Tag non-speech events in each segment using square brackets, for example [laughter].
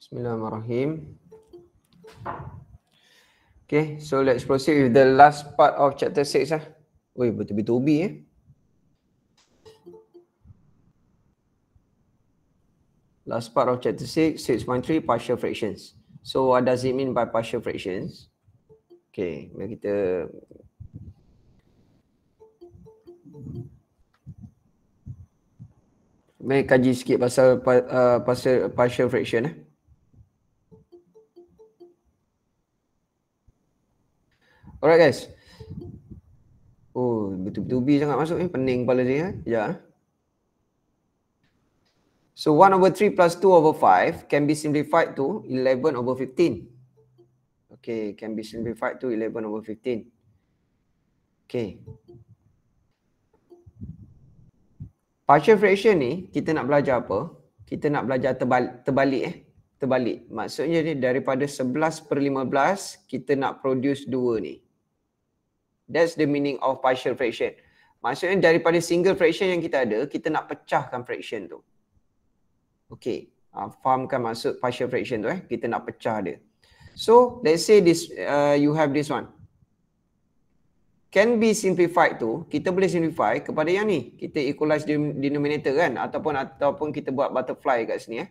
Bismillahirrahmanirrahim. Okay, so let's proceed with the last part of chapter 6 lah. Ui, bertubi-tubi eh. Last part of chapter 6, 6.3, partial fractions. So what does it mean by partial fractions? Okay, mari kita Mari kaji sikit pasal uh, pasal partial fraction eh. Alright guys. Oh, betul-betul sangat masuk ni. Eh. Pening kepala saya. Eh. Ya. So 1 over 3 plus 2 over 5 can be simplified to 11 over 15. Okay, can be simplified to 11 over 15. Okay. Partial fraction ni, kita nak belajar apa? Kita nak belajar terbalik, terbalik eh. Terbalik. Maksudnya ni daripada 11 per 15, kita nak produce 2 ni. That's the meaning of partial fraction. Maksudnya daripada single fraction yang kita ada, kita nak pecahkan fraction tu. Okay. Uh, fahamkan maksud partial fraction tu eh. Kita nak pecah dia. So let's say this, uh, you have this one. Can be simplified tu, kita boleh simplify kepada yang ni. Kita equalize denominator kan ataupun ataupun kita buat butterfly kat sini eh.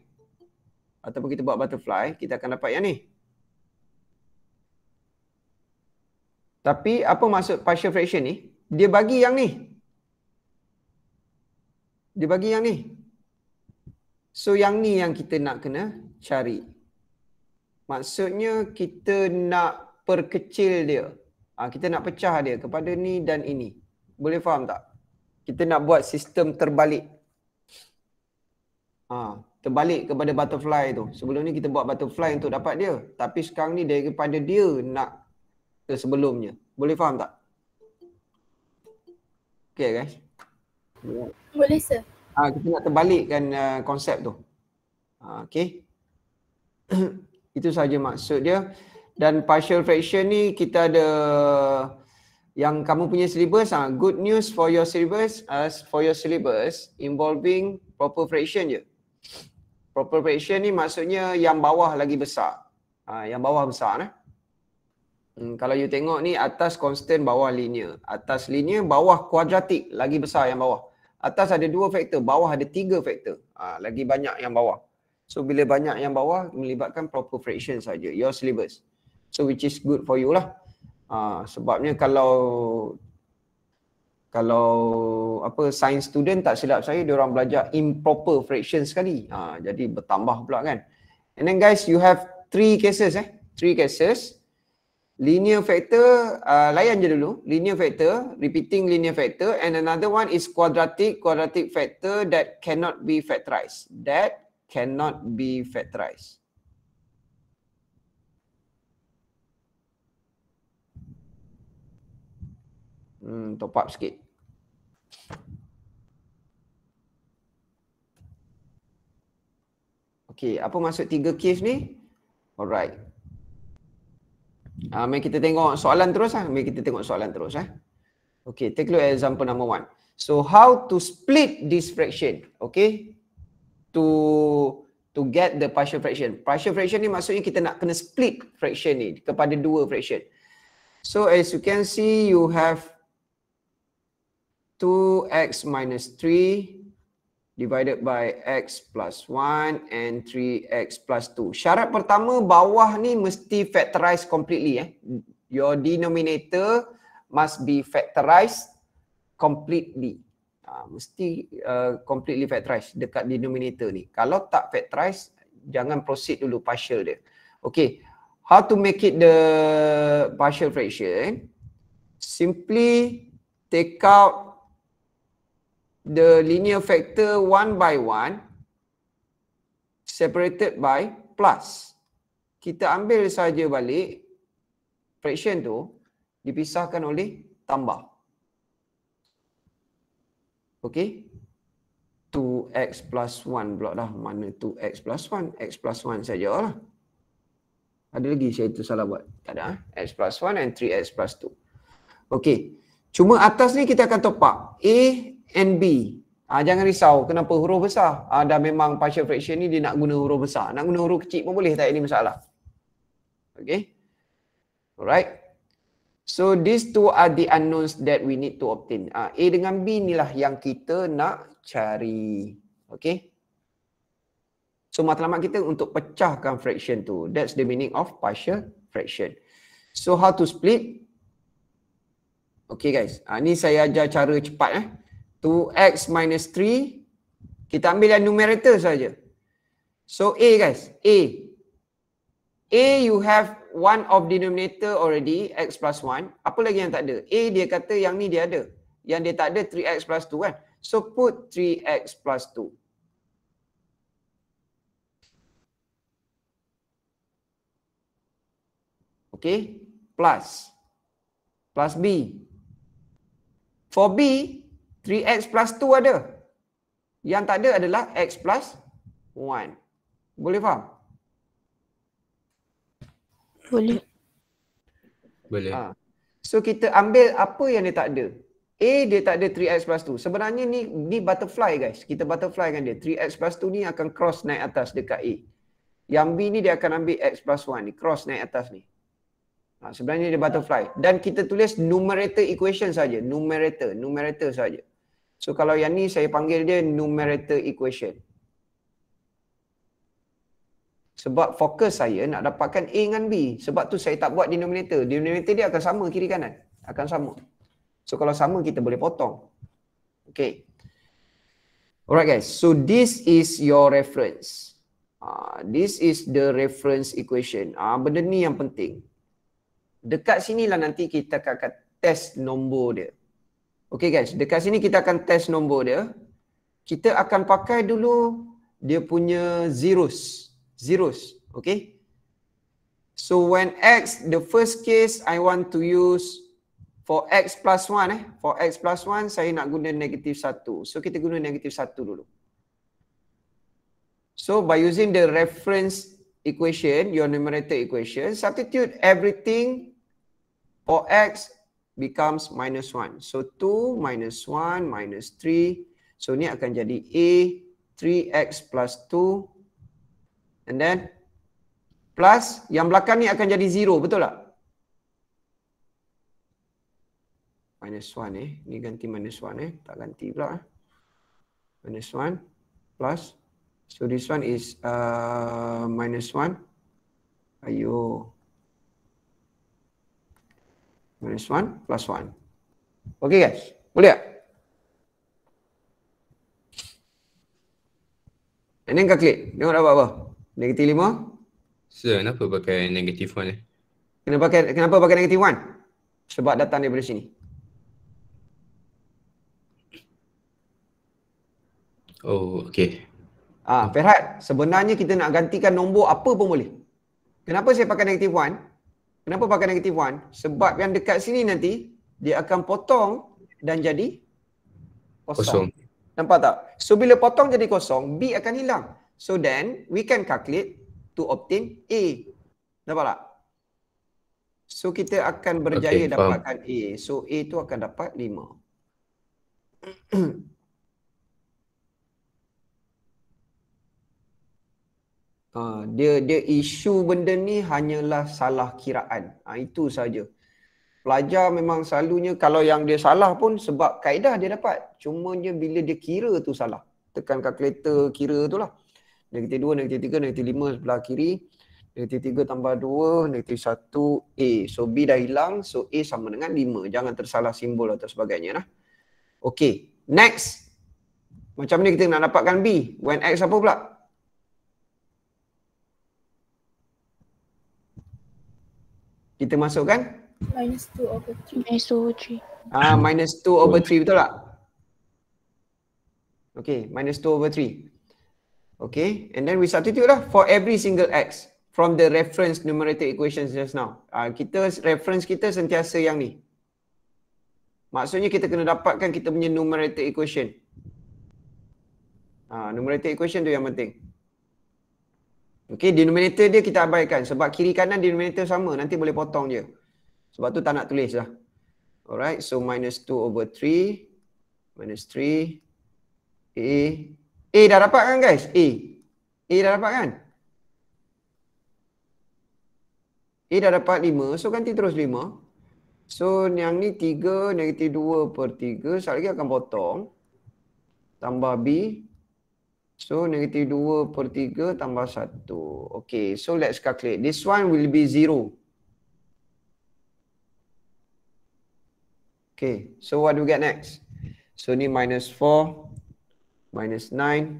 Ataupun kita buat butterfly, kita akan dapat yang ni. Tapi apa maksud partial fraction ni? Dia bagi yang ni. Dia bagi yang ni. So yang ni yang kita nak kena cari. Maksudnya kita nak perkecil dia. Ha, kita nak pecah dia kepada ni dan ini. Boleh faham tak? Kita nak buat sistem terbalik. Ha, terbalik kepada butterfly tu. Sebelum ni kita buat butterfly untuk dapat dia. Tapi sekarang ni daripada dia nak ke sebelumnya. Boleh faham tak? Okay guys. Boleh sir. Ha, kita nak terbalikkan uh, konsep tu. Ha, okay. [clears throat] Itu sahaja maksud dia. Dan partial fraction ni kita ada yang kamu punya syllabus ah good news for your syllabus as for your syllabus involving proper fraction je. Proper fraction ni maksudnya yang bawah lagi besar. Ha, yang bawah besar nah. Hmm, kalau you tengok ni atas constant bawah linear. Atas linear bawah kuadratik lagi besar yang bawah. Atas ada dua faktor, bawah ada tiga faktor. Ha, lagi banyak yang bawah. So bila banyak yang bawah melibatkan proper fraction saja your syllabus. So which is good for you lah. Uh, sebabnya kalau kalau apa science student tak silap saya dia orang belajar improper fraction sekali. Uh, jadi bertambah pula kan. And then guys you have three cases eh. Three cases. Linear factor uh, layan je dulu. Linear factor, repeating linear factor and another one is quadratic quadratic factor that cannot be factorized. That cannot be factorized. Hmm, top up sikit. Okay, apa maksud tiga case ni? Alright. Uh, mari kita tengok soalan terus lah. Mari kita tengok soalan terus lah. Okay, take a look at example number one. So, how to split this fraction? Okay, to to get the partial fraction. Partial fraction ni maksudnya kita nak kena split fraction ni kepada dua fraction. So as you can see you have 2x minus 3 divided by x plus 1 and 3x plus 2. Syarat pertama bawah ni mesti factorized completely eh. Your denominator must be factorized completely. Ah, mesti uh, completely factorize dekat denominator ni. Kalau tak factorize, jangan proceed dulu partial dia. Okay, how to make it the partial fraction? Simply take out the linear factor one by one separated by plus. Kita ambil saja balik fraction tu dipisahkan oleh tambah okay 2x plus 1 pula dah mana 2x plus 1 x plus 1 lah. ada lagi saya tu salah buat tak ada eh? x plus 1 and 3x plus 2 okay cuma atas ni kita akan top up a and b ha, jangan risau kenapa huruf besar. Ah ha, dah memang partial fraction ni dia nak guna huruf besar. Nak guna huruf kecil pun boleh tak ini masalah. Okay, Alright. So these two are the unknowns that we need to obtain. Uh, A dengan B inilah yang kita nak cari. Okay. So matlamat kita untuk pecahkan fraction tu. That's the meaning of partial fraction. So how to split? Okay guys. Uh, ni saya ajar cara cepat eh. 2x minus 3. Kita ambil yang numerator saja. So A guys. A. A you have one of denominator already x plus one apa lagi yang tak ada a dia kata yang ni dia ada yang dia tak ada 3x plus 2 kan so put 3x plus 2 Okay, plus. Plus B. For B, 3X plus 2 ada. Yang tak ada adalah X plus 1. Boleh faham? Boleh. Boleh. Ha. So kita ambil apa yang dia tak ada. A dia tak ada 3x plus 2. Sebenarnya ni ni butterfly guys. Kita butterfly kan dia. 3x plus 2 ni akan cross naik atas dekat A. Yang B ni dia akan ambil x plus 1 ni. Cross naik atas ni. Ha, sebenarnya dia butterfly. Dan kita tulis numerator equation saja. Numerator. Numerator saja. So kalau yang ni saya panggil dia numerator equation. Sebab fokus saya nak dapatkan A dengan B. Sebab tu saya tak buat denominator. Denominator dia akan sama kiri kanan. Akan sama. So kalau sama kita boleh potong. Okay. Alright guys. So this is your reference. Uh, this is the reference equation. Ah, uh, benda ni yang penting. Dekat sini lah nanti kita akan, akan test nombor dia. Okay guys. Dekat sini kita akan test nombor dia. Kita akan pakai dulu dia punya zeros. Zeros zeros. Okay. So when x, the first case I want to use for x plus 1. Eh. For x plus 1, saya nak guna negative 1. So kita guna negative 1 dulu. So by using the reference equation, your numerator equation, substitute everything for x becomes minus 1. So 2 minus 1 minus 3. So ni akan jadi a 3x plus 2 And then plus yang belakang ni akan jadi zero, betul tak? Minus one eh. Ni ganti minus one eh. Tak ganti pula. Eh. Minus one plus. So this one is uh, minus one. Ayo. Minus one plus one. Okay guys. Boleh tak? Ini kaki. Dia orang -apa? Negatif lima? Sir, kenapa pakai negatif one eh? Kenapa pakai, kenapa pakai negatif one? Sebab datang daripada sini. Oh, okay. Ah, ha, Ferhat, sebenarnya kita nak gantikan nombor apa pun boleh. Kenapa saya pakai negatif one? Kenapa pakai negatif one? Sebab yang dekat sini nanti, dia akan potong dan jadi kosong. kosong. Nampak tak? So, bila potong jadi kosong, B akan hilang. So then we can calculate to obtain A. Nampak tak? So kita akan berjaya okay, dapatkan faham. A. So A tu akan dapat 5. Uh, [clears throat] ah, dia dia isu benda ni hanyalah salah kiraan. Ha, itu saja. Pelajar memang selalunya kalau yang dia salah pun sebab kaedah dia dapat. Cumanya bila dia kira tu salah. Tekan kalkulator kira tu lah negatif 2, negatif 3, negatif 5 sebelah kiri. Negatif 3 tambah 2, negatif 1, A. So B dah hilang, so A sama dengan 5. Jangan tersalah simbol atau sebagainya. Lah. Okay, next. Macam ni kita nak dapatkan B. When X apa pula? Kita masukkan? Minus 2 over 3. Minus 2 over 3. Ah, minus 2 over 3 betul tak? Okay, minus 2 over 3. Okay, and then we substitute lah for every single x from the reference numerator equations just now. Uh, kita reference kita sentiasa yang ni. Maksudnya kita kena dapatkan kita punya numerator equation. Uh, numerator equation tu yang penting. Okay, denominator dia kita abaikan sebab kiri kanan denominator sama. Nanti boleh potong je. Sebab tu tak nak tulis lah. Alright, so minus 2 over 3 minus 3 A A dah dapat kan guys? A. A dah dapat kan? A dah dapat 5. So ganti terus 5. So yang ni 3 negatif 2 per 3. Sekejap lagi akan potong. Tambah B. So negatif 2 per 3 tambah 1. Okay. So let's calculate. This one will be 0. Okay. So what do we get next? So ni minus 4 minus 9,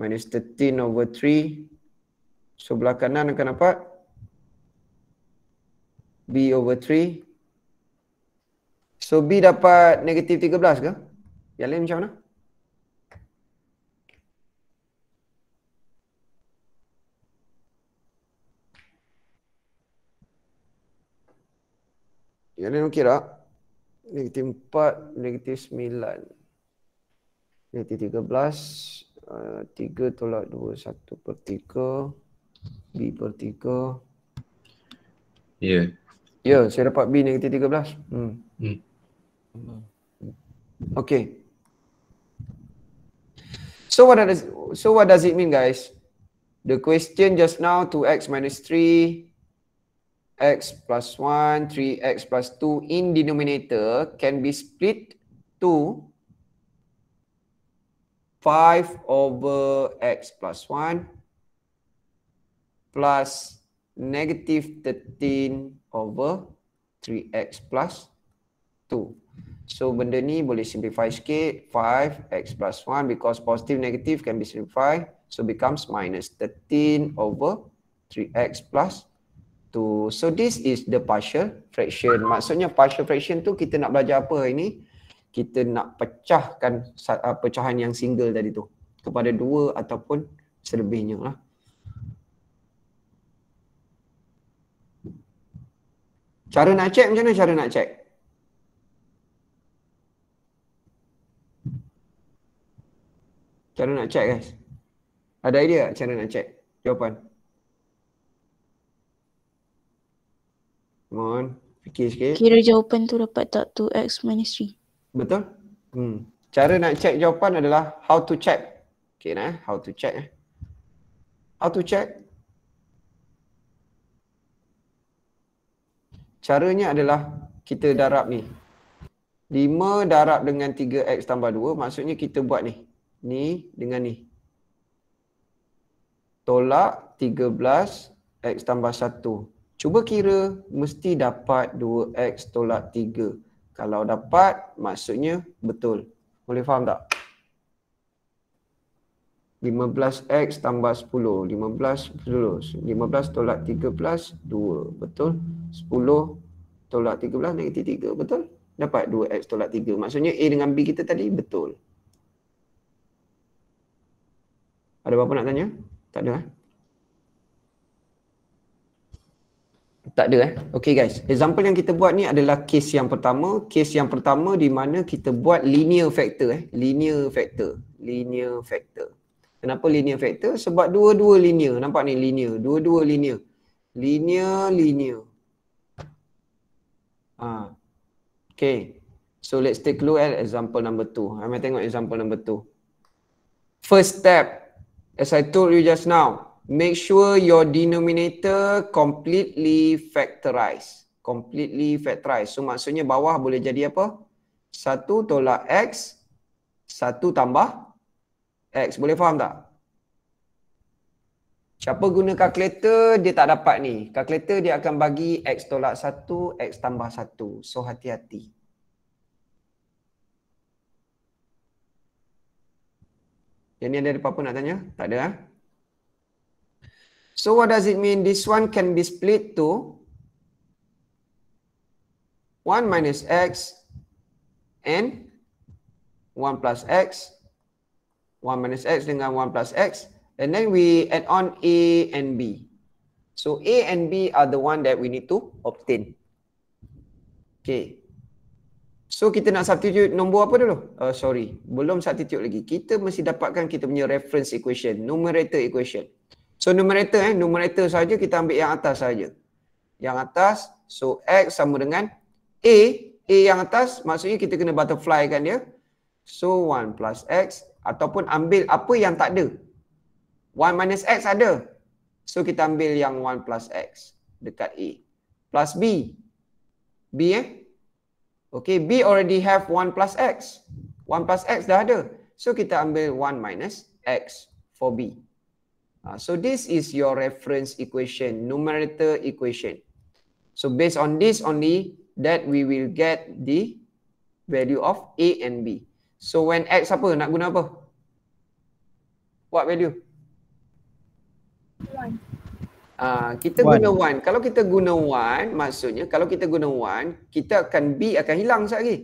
minus 13 over 3. So belah kanan akan dapat B over 3. So B dapat negatif 13 ke? Yang lain macam mana? Yang lain okey tak? Negatif 4, negatif 9. Jadi 13 3 tolak 2 1 per 3 B per 3 Ya yeah. Ya yeah, saya dapat B negatif 13 hmm. Hmm. Okay So what does so what does it mean guys? The question just now 2x minus 3 x plus 1 3x plus 2 in denominator can be split to 5 over x plus 1 plus negative 13 over 3x plus 2. So benda ni boleh simplify sikit 5x plus 1 because positive negative can be simplified so becomes minus 13 over 3x plus 2. So this is the partial fraction. Maksudnya partial fraction tu kita nak belajar apa hari ni? kita nak pecahkan ah, pecahan yang single tadi tu kepada dua ataupun selebihnya lah. Cara nak check macam mana cara nak check? Cara nak check guys. Ada idea cara nak check? Jawapan. Come on. Fikir sikit. Kira jawapan tu dapat tak 2x minus 3? Betul? Hmm. Cara nak check jawapan adalah how to check. Okay, nah, how to check. Eh. How to check. Caranya adalah kita darab ni. 5 darab dengan 3x tambah 2 maksudnya kita buat ni. Ni dengan ni. Tolak 13 x tambah 1. Cuba kira mesti dapat 2x tolak 3. Kalau dapat maksudnya betul. Boleh faham tak? 15x tambah 10. 15 plus 15 tolak 13 2. Betul? 10 tolak 13 negatif 3. Betul? Dapat 2x tolak 3. Maksudnya A dengan B kita tadi betul. Ada apa-apa nak tanya? Tak ada eh? Tak ada eh. Okay guys. Example yang kita buat ni adalah case yang pertama. Case yang pertama di mana kita buat linear factor eh. Linear factor. Linear factor. Kenapa linear factor? Sebab dua-dua linear. Nampak ni linear. Dua-dua linear. Linear, linear. Ha. Okay. So let's take a look at example number two. I'm tengok example number two. First step. As I told you just now, make sure your denominator completely factorized. Completely factorized. So maksudnya bawah boleh jadi apa? 1 tolak X, 1 tambah X. Boleh faham tak? Siapa guna kalkulator, dia tak dapat ni. Kalkulator dia akan bagi X tolak 1, X tambah 1. So hati-hati. Yang ni ada apa-apa nak tanya? Tak ada lah. Ha? So what does it mean? This one can be split to 1 minus x and 1 plus x. 1 minus x dengan 1 plus x. And then we add on a and b. So a and b are the one that we need to obtain. Okay. So kita nak substitute nombor apa dulu? Uh, sorry, belum substitute lagi. Kita mesti dapatkan kita punya reference equation, numerator equation. So numerator eh, numerator saja kita ambil yang atas saja. Yang atas, so X sama dengan A. A yang atas maksudnya kita kena butterfly kan dia. So 1 plus X ataupun ambil apa yang tak ada. 1 minus X ada. So kita ambil yang 1 plus X dekat A. Plus B. B eh. Okay, B already have 1 plus X. 1 plus X dah ada. So kita ambil 1 minus X for B. Ah, so this is your reference equation, numerator equation. So based on this only, that we will get the value of A and B. So when X apa? Nak guna apa? What value? One. Uh, kita one. guna one. Kalau kita guna one, maksudnya kalau kita guna one, kita akan B akan hilang sekejap lagi.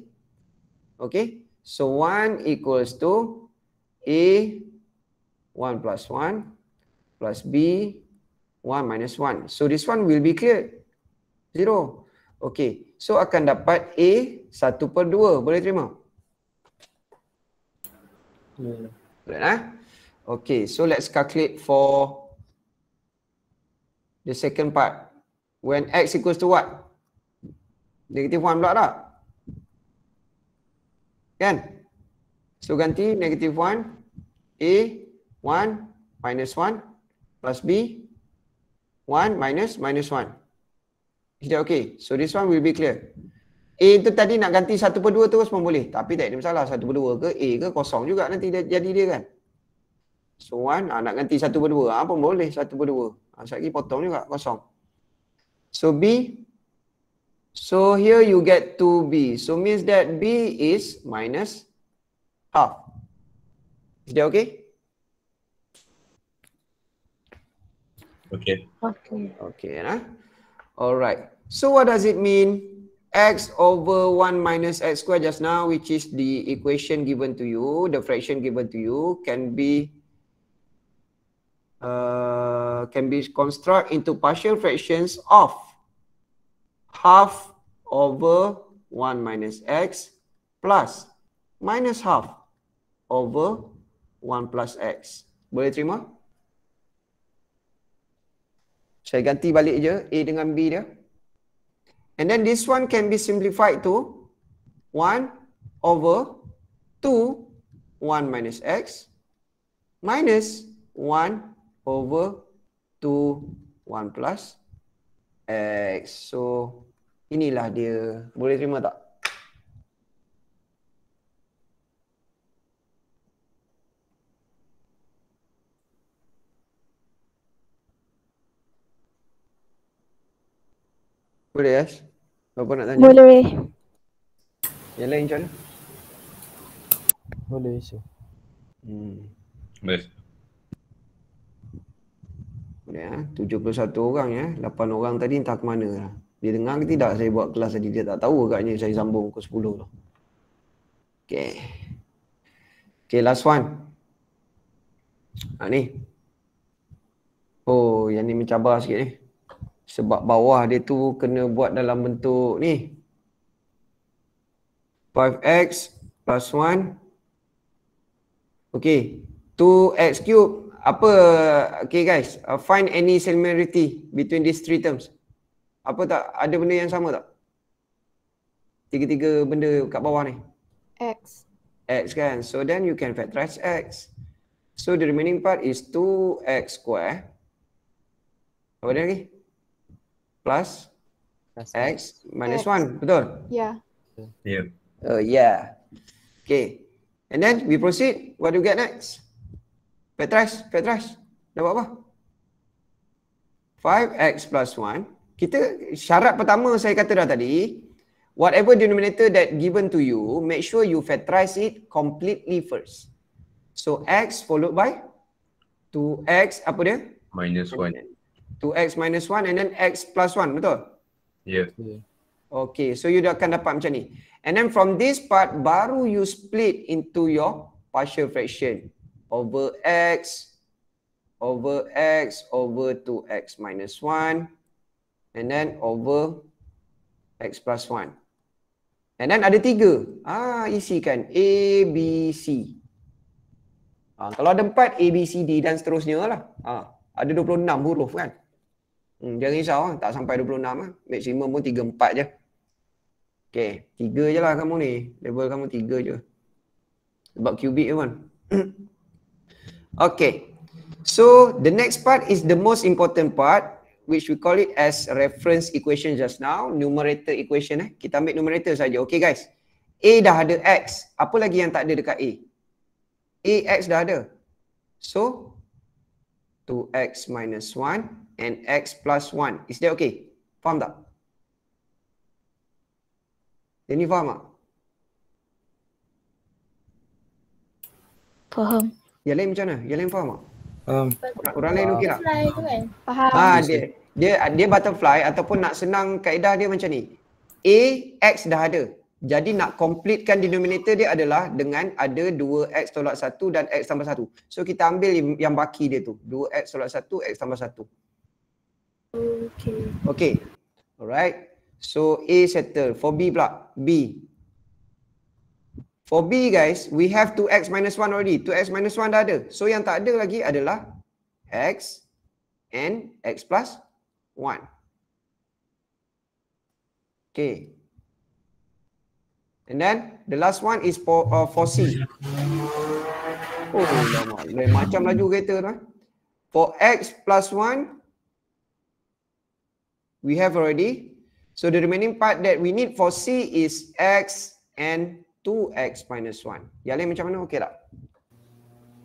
Okay. So one equals to A one plus one plus B, 1 minus 1. So this one will be clear Zero. Okay. So akan dapat A 1 per 2. Boleh terima? Yeah. Boleh lah. Okay. So let's calculate for the second part. When X equals to what? Negatif 1 pula tak? Kan? So ganti negatif 1. A 1 minus 1 plus B 1 minus minus 1 Is that okay? So this one will be clear A tu tadi nak ganti 1 per 2 terus pun boleh Tapi tak ada masalah 1 per 2 ke A ke kosong juga nanti dia, jadi dia kan So 1 ha, ah, nak ganti 1 per 2 ha, ah, pun boleh 1 per 2 ha, ah, Sekejap lagi potong juga kosong So B So here you get 2B So means that B is minus half Is that okay? Okay. Okay. Okay. Nah. Eh? Alright. So what does it mean? X over 1 minus X square just now, which is the equation given to you, the fraction given to you, can be uh, can be construct into partial fractions of half over 1 minus X plus minus half over 1 plus X. Boleh terima? Saya ganti balik je A dengan B dia. And then this one can be simplified to 1 over 2 1 minus x minus 1 over 2 1 plus x. So inilah dia. Boleh terima tak? Boleh Ash? Bapa nak tanya? Boleh. Yang lain macam mana? Boleh Isu. Hmm. Boleh. Boleh ha? Ah. 71 orang ya. lapan orang tadi entah ke mana lah. Dia dengar ke tidak saya buat kelas tadi. Dia tak tahu agaknya saya sambung ke sepuluh tu. Okay. Okay last one. Ha ni. Oh yang ni mencabar sikit ni. Eh sebab bawah dia tu kena buat dalam bentuk ni 5x plus 1 okay 2x cube apa okay guys uh, find any similarity between these three terms apa tak ada benda yang sama tak tiga-tiga benda kat bawah ni x x kan so then you can factorize x so the remaining part is 2x square apa dia lagi okay? plus, plus x minus 1 betul yeah yeah oh yeah okay and then we proceed what do we get next petras petras dah buat apa 5x plus 1 kita syarat pertama saya kata dah tadi whatever denominator that given to you make sure you factorize it completely first so x followed by 2x apa dia minus 1 2x minus 1 and then x plus 1 betul? Yes. Ya. Okay so you akan dapat macam ni. And then from this part baru you split into your partial fraction over x over x over 2x minus 1 and then over x plus 1. And then ada tiga. Ah isikan a b c. Ah kalau ada empat a b c d dan seterusnya lah. Ah ada 26 huruf kan? Hmm, jangan risau lah. Tak sampai 26 lah. Maksimum pun 3-4 je. Okay. 3 je lah kamu ni. Level kamu 3 je. Sebab qubit je kan. [coughs] okay. So, the next part is the most important part which we call it as reference equation just now. Numerator equation eh. Kita ambil numerator saja. Okay guys. A dah ada X. Apa lagi yang tak ada dekat A? A, X dah ada. So, 2X minus 1 and x plus 1. Is that okay? Faham tak? Dia ni faham tak? Faham. Yang lain macam mana? Yang lain faham tak? Um, orang, lain okey tak? Kan? Faham. Ha, dia, dia, dia butterfly ataupun nak senang kaedah dia macam ni. A, X dah ada. Jadi nak completekan denominator dia adalah dengan ada 2X tolak 1 dan X tambah 1. So kita ambil yang baki dia tu. 2X tolak 1, X tambah 1. Okay. Okay. Alright. So A settle. For B pula. B. For B guys, we have 2x minus 1 already. 2x minus 1 dah ada. So yang tak ada lagi adalah x and x plus 1. Okay. And then the last one is for uh, for C. Oh, lama. Macam laju kereta tu. For x plus 1, we have already. So the remaining part that we need for C is x and 2x minus 1. Yang lain macam mana? Okey tak?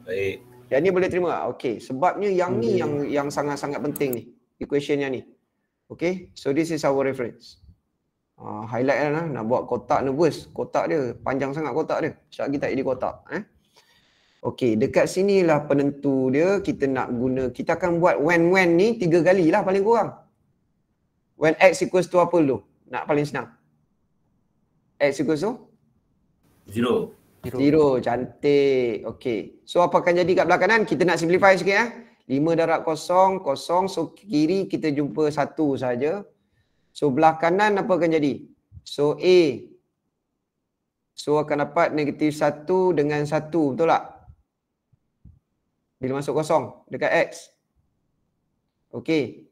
Baik. Yang ni boleh terima tak? Okey. Sebabnya yang ni yang yang sangat-sangat penting ni. Equation yang ni. Okey. So this is our reference. Uh, highlight lah, lah nak buat kotak nervous. Kotak dia panjang sangat kotak dia. Sekejap kita tak jadi kotak. Eh? Okey. Dekat sinilah penentu dia kita nak guna. Kita akan buat when-when ni tiga kali lah paling kurang when x equals to apa dulu? Nak paling senang. X equals to? Zero. Zero. Zero. Cantik. Okay. So apa akan jadi kat belah kanan? Kita nak simplify sikit ya. Eh? 5 darab kosong, kosong. So kiri kita jumpa satu saja. So belah kanan apa akan jadi? So A. So akan dapat negatif satu dengan satu. Betul tak? Bila masuk kosong dekat X. Okay.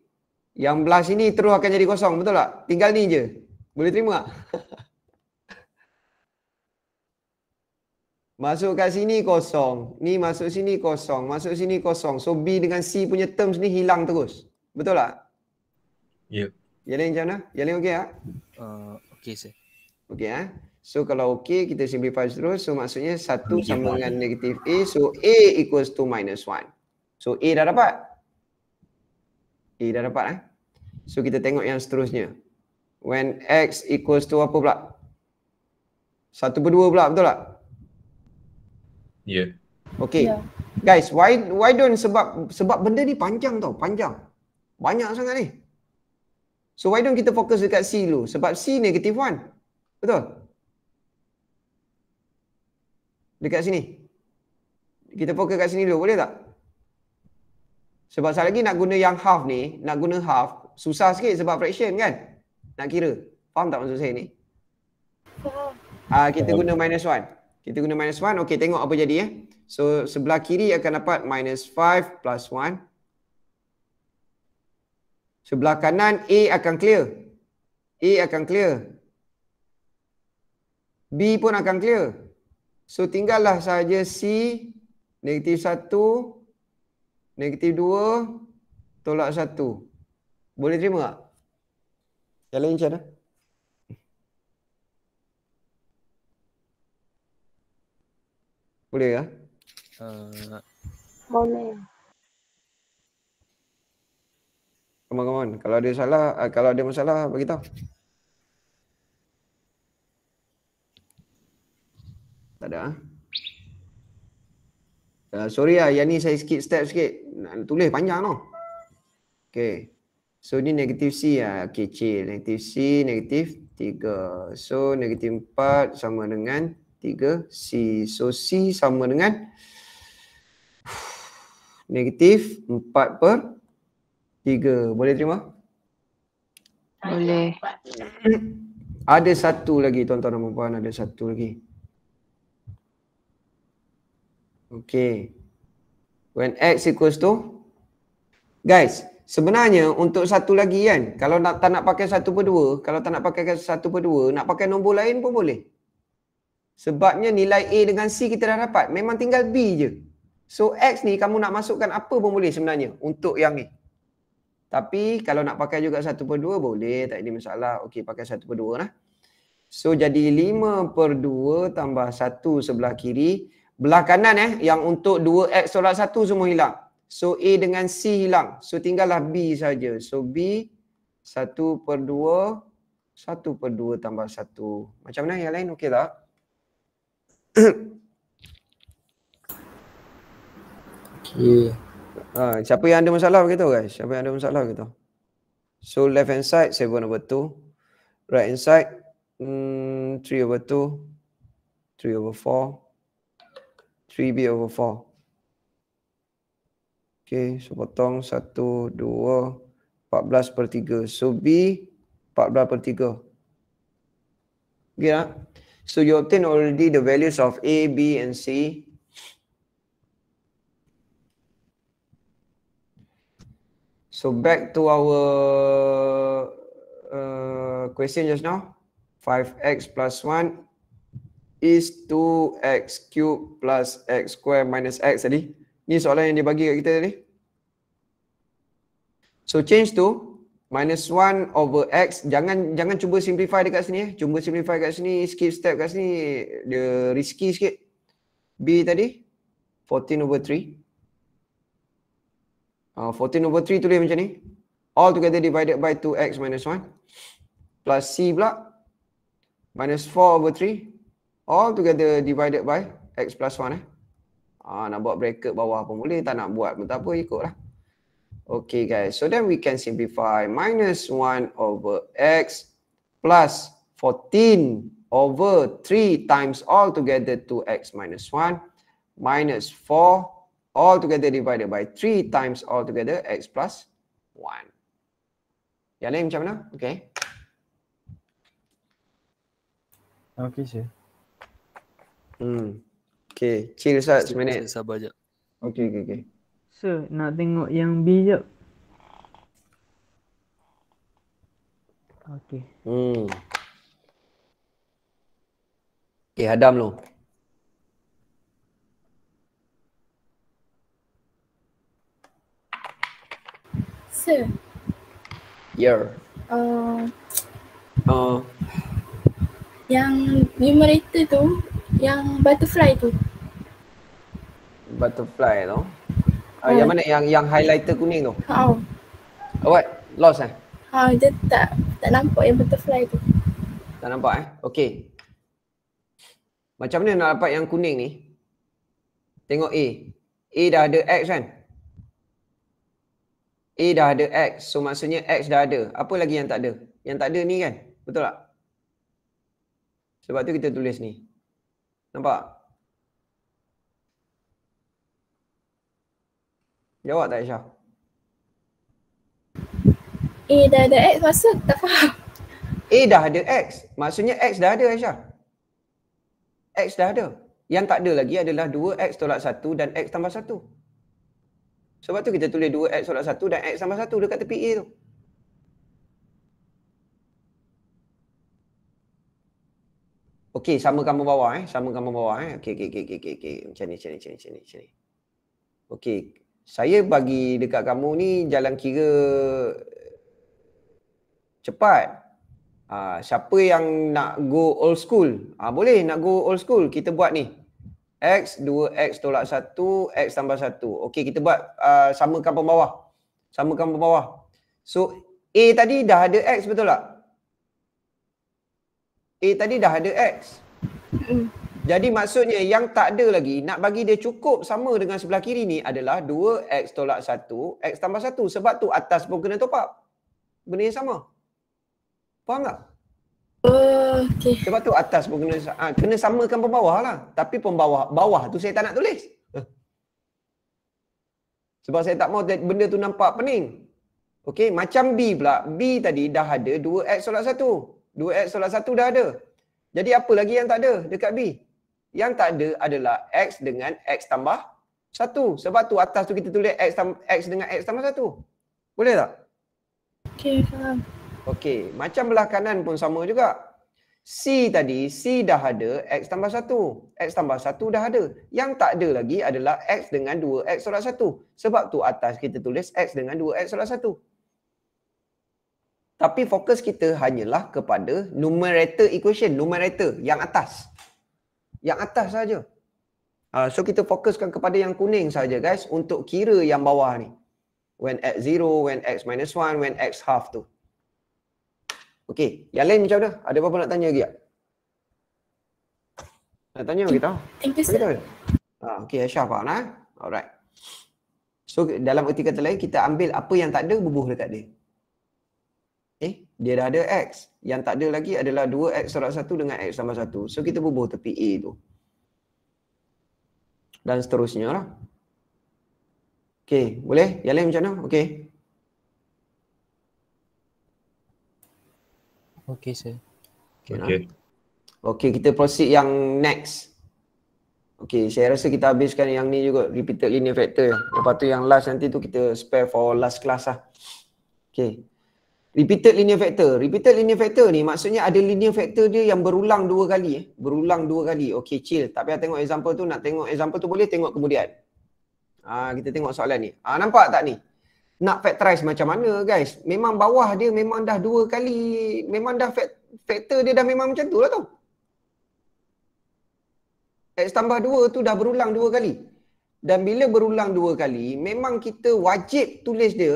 Yang belah sini terus akan jadi kosong, betul tak? Tinggal ni je. Boleh terima tak? [laughs] masuk kat sini kosong. Ni masuk sini kosong. Masuk sini kosong. So B dengan C punya terms ni hilang terus. Betul tak? Ya. Yeah. Yang lain macam mana? Yang lain okey tak? Ha? Uh, okey, sir. Okey, ha? So kalau okey, kita simplify terus. So maksudnya 1 sama dengan negatif A. So A equals to minus 1. So A dah dapat? A dah dapat eh. So kita tengok yang seterusnya. When X equals to apa pula? Satu berdua pula betul tak? Ya. Yeah. Okay. Yeah. Guys, why why don't sebab sebab benda ni panjang tau, panjang. Banyak sangat ni. So why don't kita fokus dekat C dulu? Sebab C negative one. Betul? Dekat sini. Kita fokus kat sini dulu boleh tak? Sebab sekali lagi nak guna yang half ni, nak guna half, susah sikit sebab fraction kan? Nak kira. Faham tak maksud saya ni? Faham. Uh, kita guna minus 1. Kita guna minus 1. Okey, tengok apa jadi Eh? So, sebelah kiri akan dapat minus 5 plus 1. Sebelah kanan A akan clear. A akan clear. B pun akan clear. So, tinggallah saja C, negatif 1, Negatif 2 tolak 1. Boleh terima tak? Yang lain macam mana? Boleh ke? Ya? Uh. boleh. Come on, come on. Kalau ada salah, eh, kalau ada masalah bagi tahu. Tak ada. Huh? Ah. Ah, sorry lah, yang ni saya skip step sikit. Tulis panjang tau. Okay. So ni negatif C lah. Okay, C. Negatif C, negatif 3. So negatif 4 sama dengan 3 C. So C sama dengan [sighs] negatif 4 per 3. Boleh terima? Boleh. Ada satu lagi tuan-tuan dan puan-puan. Ada satu lagi. Okay. When X equals to. Guys, sebenarnya untuk satu lagi kan. Kalau nak, tak nak pakai satu per dua. Kalau tak nak pakai satu per dua. Nak pakai nombor lain pun boleh. Sebabnya nilai A dengan C kita dah dapat. Memang tinggal B je. So X ni kamu nak masukkan apa pun boleh sebenarnya. Untuk yang ni. Tapi kalau nak pakai juga satu per dua boleh. Tak ada masalah. Okey pakai satu per dua lah. So jadi lima per dua tambah satu sebelah kiri. Belah kanan eh yang untuk 2x solat satu semua hilang. So A dengan C hilang. So tinggallah B saja. So B 1 per 2, 1 per 2 tambah 1. Macam mana yang lain okey tak? okay. Ha, siapa yang ada masalah begitu guys? Siapa yang ada masalah begitu? So left hand side 7 over 2. Right hand side hmm, 3 over 2. 3 over 4. 3B over 4. Okay, so potong 1, 2, 14 per 3. So B, 14 per 3. Okay lah. So you obtain already the values of A, B and C. So back to our uh, question just now. 5x plus 1 is 2x cube plus x square minus x tadi. Ni soalan yang dia bagi kat kita tadi. So change to minus 1 over x. Jangan jangan cuba simplify dekat sini. Eh. Cuba simplify kat sini. Skip step kat sini. Dia risky sikit. B tadi. 14 over 3. Uh, 14 over 3 tulis macam ni. All together divided by 2x minus 1. Plus C pula. Minus 4 over 3 all together divided by x plus 1 eh. Ah, nak buat bracket bawah pun boleh, tak nak buat pun tak apa, ikutlah. Okay guys, so then we can simplify minus 1 over x plus 14 over 3 times all together 2x minus 1 minus 4 all together divided by 3 times all together x plus 1. Yang lain macam mana? Okay. Okay, sir. Hmm. Okay, chill Ustaz seminit. Sabar je. Okay, okay, okay. So, nak tengok yang B je. Okay. Hmm. Okay, eh, Adam lu. Sir. Yer. Oh. oh. Uh, uh. Yang numerator tu yang butterfly tu. Butterfly tu. Ah, ah, yang mana yang yang highlighter kuning tu? Kau. Oh, ah, what? Lost eh? Ha, oh, dia tak tak nampak yang butterfly tu. Tak nampak eh? Okay. Macam mana nak dapat yang kuning ni? Tengok A. A dah ada X kan? A dah ada X. So maksudnya X dah ada. Apa lagi yang tak ada? Yang tak ada ni kan? Betul tak? Sebab tu kita tulis ni. Nampak? Jawab tak Aisyah? A eh, dah ada X masa tak faham. A eh, dah ada X. Maksudnya X dah ada Aisyah. X dah ada. Yang tak ada lagi adalah 2X tolak 1 dan X tambah 1. Sebab tu kita tulis 2X tolak 1 dan X tambah 1 dekat tepi A tu. Okey, sama gambar bawah eh. Sama gambar bawah eh. Okey, okey, okey, okey, okey. Okay. Macam ni, macam ni, macam ni, macam ni. Macam ni. Okey. Saya bagi dekat kamu ni jalan kira cepat. Uh, siapa yang nak go old school? Ah boleh nak go old school. Kita buat ni. X, 2X tolak 1, X tambah 1. Okey, kita buat uh, bawah, pembawah. Samakan bawah. So, A tadi dah ada X betul tak? A tadi dah ada X. Hmm. Jadi maksudnya yang tak ada lagi nak bagi dia cukup sama dengan sebelah kiri ni adalah 2X tolak 1, X tambah 1. Sebab tu atas pun kena top up. Benda yang sama. Faham tak? Oh, okay. Sebab tu atas pun kena, ha, kena samakan pembawah lah. Tapi pembawah, bawah tu saya tak nak tulis. Eh. Sebab saya tak mahu benda tu nampak pening. Okay, macam B pula. B tadi dah ada 2X tolak 2 X solat satu dah ada. Jadi apa lagi yang tak ada dekat B? Yang tak ada adalah X dengan X tambah satu. Sebab tu atas tu kita tulis X, X dengan X tambah satu. Boleh tak? Okey, faham. Okey, macam belah kanan pun sama juga. C tadi, C dah ada X tambah satu. X tambah satu dah ada. Yang tak ada lagi adalah X dengan 2X solat satu. Sebab tu atas kita tulis X dengan 2X solat satu tapi fokus kita hanyalah kepada numerator equation numerator yang atas yang atas saja uh, so kita fokuskan kepada yang kuning saja guys untuk kira yang bawah ni when x 0 when x minus 1 when x half tu okey yang lain macam mana ada apa-apa nak tanya lagi tak nak tanya lagi tahu thank you sir uh, okey Aisyah faham eh? alright So dalam erti kata lain kita ambil apa yang tak ada bubuh dekat dia eh dia dah ada x yang tak ada lagi adalah 2x darab 1 dengan x sama 1 so kita bubuh tepi a tu dan seterusnya lah okey boleh yang lain macam mana okey Okay. sir okey lah. okay. okey kita proceed yang next Okay, saya rasa kita habiskan yang ni juga repeated linear factor. Lepas tu yang last nanti tu kita spare for last class lah. Okay. Repeated linear factor. Repeated linear factor ni maksudnya ada linear factor dia yang berulang dua kali. Eh? Berulang dua kali. okey chill. Tak payah tengok example tu. Nak tengok example tu boleh tengok kemudian. Ah ha, kita tengok soalan ni. ha, nampak tak ni? Nak factorize macam mana guys? Memang bawah dia memang dah dua kali. Memang dah fact factor dia dah memang macam tu lah tu. X tambah dua tu dah berulang dua kali. Dan bila berulang dua kali, memang kita wajib tulis dia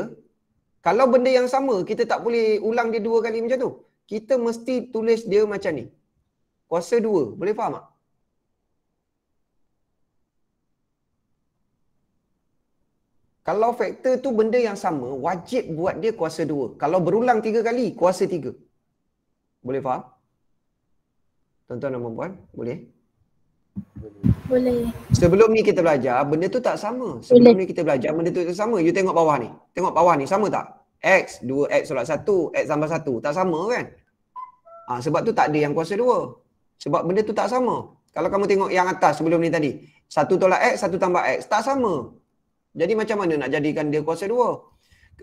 kalau benda yang sama, kita tak boleh ulang dia dua kali macam tu. Kita mesti tulis dia macam ni. Kuasa dua. Boleh faham tak? Kalau faktor tu benda yang sama, wajib buat dia kuasa dua. Kalau berulang tiga kali, kuasa tiga. Boleh faham? Tuan-tuan dan puan-puan, boleh? Boleh. Sebelum ni kita belajar, benda tu tak sama. Sebelum Boleh. ni kita belajar, benda tu tak sama. You tengok bawah ni. Tengok bawah ni, sama tak? X, 2X solat 1, X tambah 1. Tak sama kan? Ha, sebab tu tak ada yang kuasa 2. Sebab benda tu tak sama. Kalau kamu tengok yang atas sebelum ni tadi. 1 tolak X, 1 tambah X. Tak sama. Jadi macam mana nak jadikan dia kuasa 2?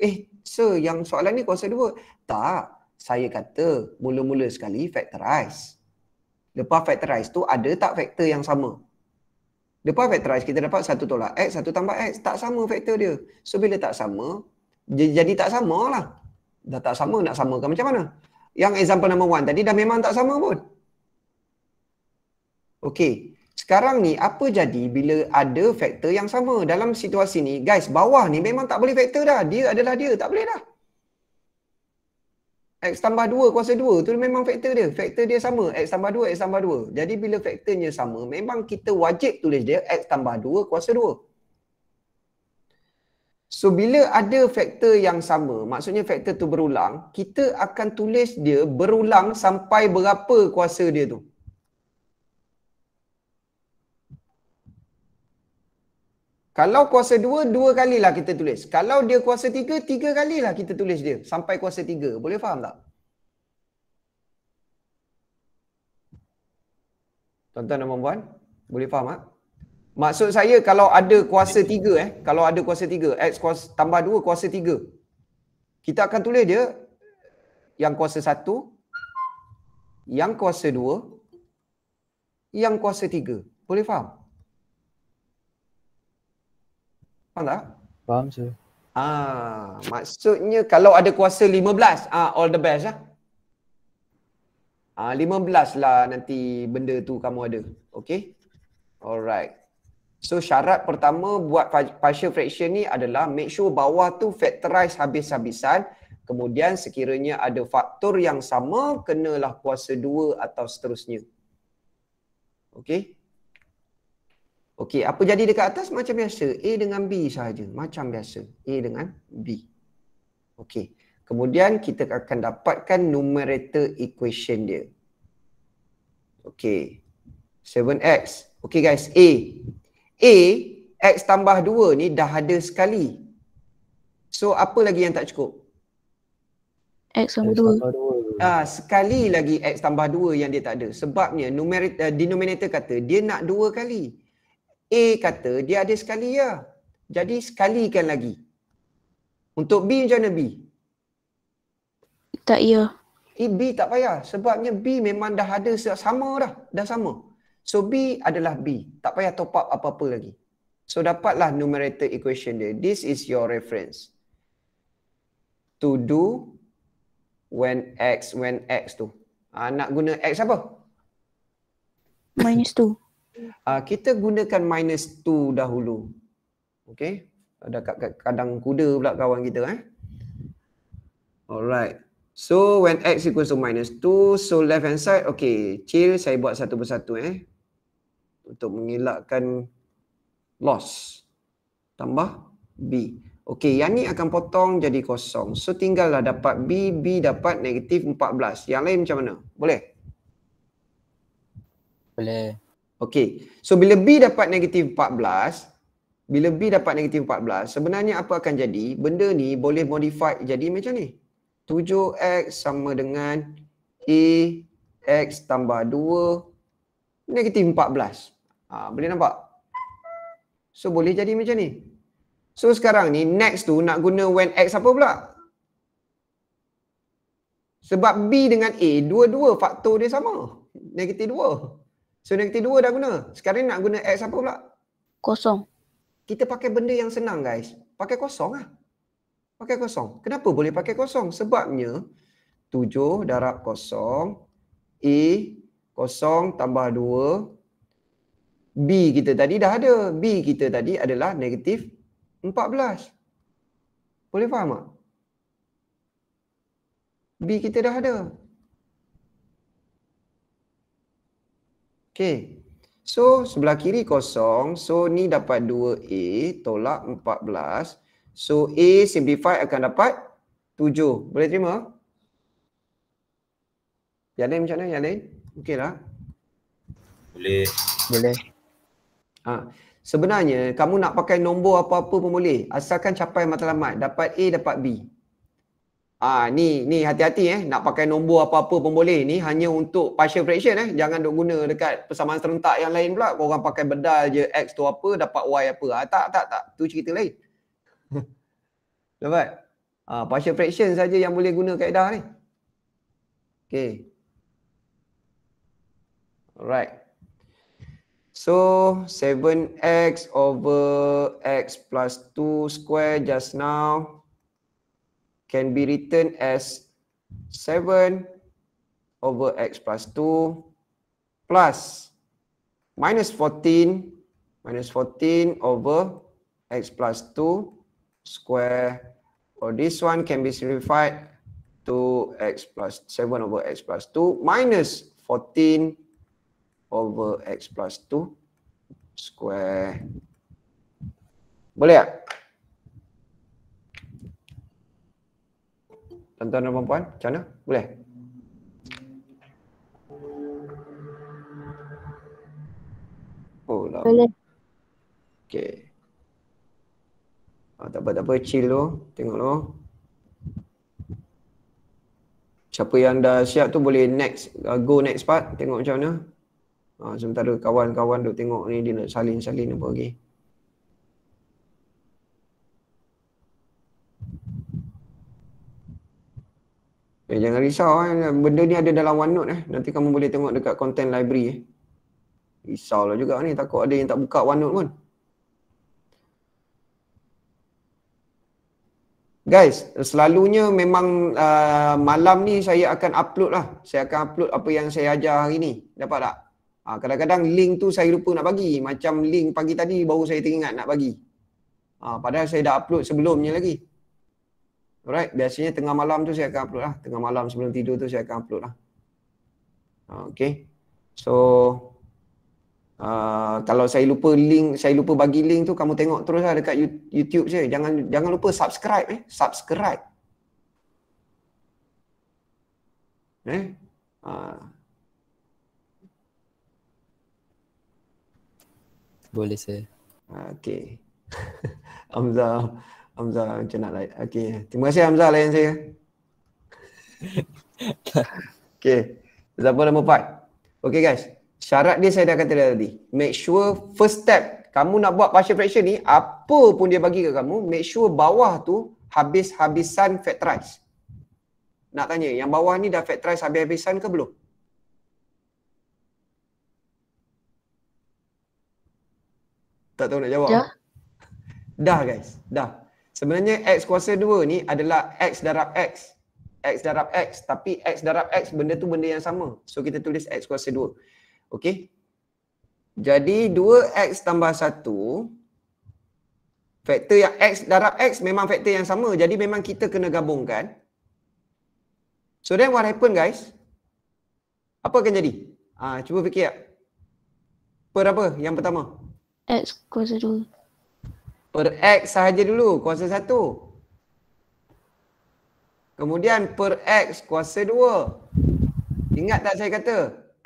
Eh, sir, yang soalan ni kuasa 2. Tak. Saya kata, mula-mula sekali factorize lepas factorize tu ada tak faktor yang sama? Lepas factorize kita dapat satu tolak X, satu tambah X, tak sama faktor dia. So bila tak sama, jadi tak sama lah. Dah tak sama nak samakan macam mana? Yang example number one tadi dah memang tak sama pun. Okay, sekarang ni apa jadi bila ada faktor yang sama dalam situasi ni? Guys, bawah ni memang tak boleh faktor dah. Dia adalah dia, tak boleh dah. X tambah 2 kuasa 2 tu memang faktor dia. Faktor dia sama. X tambah 2, X tambah 2. Jadi bila faktornya sama, memang kita wajib tulis dia X tambah 2 kuasa 2. So bila ada faktor yang sama, maksudnya faktor tu berulang, kita akan tulis dia berulang sampai berapa kuasa dia tu. Kalau kuasa dua, dua kalilah kita tulis. Kalau dia kuasa tiga, tiga kalilah kita tulis dia. Sampai kuasa tiga. Boleh faham tak? Tuan-tuan dan perempuan, boleh faham tak? Maksud saya kalau ada kuasa tiga, eh, kalau ada kuasa tiga, X kuasa, tambah dua kuasa tiga. Kita akan tulis dia yang kuasa satu, yang kuasa dua, yang kuasa tiga. Boleh faham? Faham tak? Faham sir. Ah, maksudnya kalau ada kuasa 15, ah all the best lah. Ah 15 ah, lah nanti benda tu kamu ada. Okay? Alright. So syarat pertama buat partial fraction ni adalah make sure bawah tu factorize habis-habisan. Kemudian sekiranya ada faktor yang sama, kenalah kuasa 2 atau seterusnya. Okay? Okey, apa jadi dekat atas macam biasa. A dengan B sahaja. Macam biasa. A dengan B. Okey. Kemudian kita akan dapatkan numerator equation dia. Okey. 7x. Okey guys, A. A, x tambah 2 ni dah ada sekali. So apa lagi yang tak cukup? X tambah 2. Ah, sekali lagi x tambah 2 yang dia tak ada. Sebabnya numerator, eh, denominator kata dia nak 2 kali. A kata dia ada sekali ya. Jadi sekalikan lagi. Untuk B macam mana B? Tak ya. Eh, B tak payah. Sebabnya B memang dah ada sama dah. Dah sama. So B adalah B. Tak payah top up apa-apa lagi. So dapatlah numerator equation dia. This is your reference. To do when x, when x tu. Ha, nak guna x apa? Minus 2 uh, kita gunakan minus 2 dahulu. Okey. Ada kat, kat kadang kuda pula kawan kita eh. Alright. So when x equals to minus 2, so left hand side, okay, chill, saya buat satu persatu eh. Untuk mengelakkan loss. Tambah b. Okay, yang ni akan potong jadi kosong. So tinggal lah dapat b, b dapat negatif 14. Yang lain macam mana? Boleh? Boleh. Okey, So bila B dapat negatif 14, bila B dapat negatif 14, sebenarnya apa akan jadi? Benda ni boleh modify jadi macam ni. 7X sama dengan A X tambah 2 negatif 14. Ha, boleh nampak? So boleh jadi macam ni. So sekarang ni next tu nak guna when X apa pula? Sebab B dengan A, dua-dua faktor dia sama. Negatif So negatif 2 dah guna. Sekarang nak guna X apa pula? Kosong. Kita pakai benda yang senang guys. Pakai kosong lah. Pakai kosong. Kenapa boleh pakai kosong? Sebabnya 7 darab kosong. A kosong tambah 2. B kita tadi dah ada. B kita tadi adalah negatif 14. Boleh faham tak? B kita dah ada. Okay. So sebelah kiri kosong. So ni dapat 2A tolak 14. So A simplify akan dapat 7. Boleh terima? Yang lain macam mana? Yang lain? Okey lah. Boleh. Boleh. Ha. Sebenarnya kamu nak pakai nombor apa-apa pun boleh. Asalkan capai matlamat. Dapat A, dapat B. Ah ni ni hati-hati eh nak pakai nombor apa-apa pun boleh ni hanya untuk partial fraction eh jangan duk guna dekat persamaan serentak yang lain pula kau orang pakai bedal je x tu apa dapat y apa ah, tak tak tak tu cerita lain [laughs] Dapat? Ah partial fraction saja yang boleh guna kaedah ni Okay Alright So 7x over x plus 2 square just now can be written as 7 over x plus 2 plus minus 14 minus 14 over x plus 2 square or this one can be simplified to x plus 7 over x plus 2 minus 14 over x plus 2 square boleh tak? tuan-tuan dan puan-puan, macam mana? Boleh? Oh, lah. Boleh. Okey. Ah, tak apa, tak apa. Chill dulu. Tengok dulu. Siapa yang dah siap tu boleh next, uh, go next part. Tengok macam mana. Ah, sementara kawan-kawan duk tengok ni, dia nak salin-salin apa lagi. Okay. Eh, jangan risau eh. Benda ni ada dalam OneNote eh. Nanti kamu boleh tengok dekat content library eh. lah juga ni. Takut ada yang tak buka OneNote pun. Guys, selalunya memang uh, malam ni saya akan upload lah. Saya akan upload apa yang saya ajar hari ni. Dapat tak? Ha, kadang-kadang link tu saya lupa nak bagi. Macam link pagi tadi baru saya teringat nak bagi. Ha, padahal saya dah upload sebelumnya lagi. Alright, biasanya tengah malam tu saya akan upload lah. Tengah malam sebelum tidur tu saya akan upload lah. Ah, okay. So, uh, kalau saya lupa link, saya lupa bagi link tu, kamu tengok terus lah dekat YouTube je. Jangan jangan lupa subscribe eh. Subscribe. Eh? Uh. Boleh saya. Okay. Alhamdulillah. [laughs] Hamzah macam nak like. Okay. Terima kasih Hamzah layan saya. okay. Zabar nombor empat. Okay guys. Syarat dia saya dah kata dah tadi. Make sure first step kamu nak buat partial fraction ni apa pun dia bagi ke kamu make sure bawah tu habis-habisan factorize. Nak tanya yang bawah ni dah factorize habis-habisan ke belum? Tak tahu nak jawab. Ya. [laughs] Dah guys, dah. Sebenarnya X kuasa 2 ni adalah X darab X. X darab X. Tapi X darab X benda tu benda yang sama. So kita tulis X kuasa 2. Okay. Jadi 2X tambah 1. Faktor yang X darab X memang faktor yang sama. Jadi memang kita kena gabungkan. So then what happen guys? Apa akan jadi? ha, cuba fikir. Per apa yang pertama? X kuasa per oh, X sahaja dulu kuasa 1. Kemudian per X kuasa 2. Ingat tak saya kata?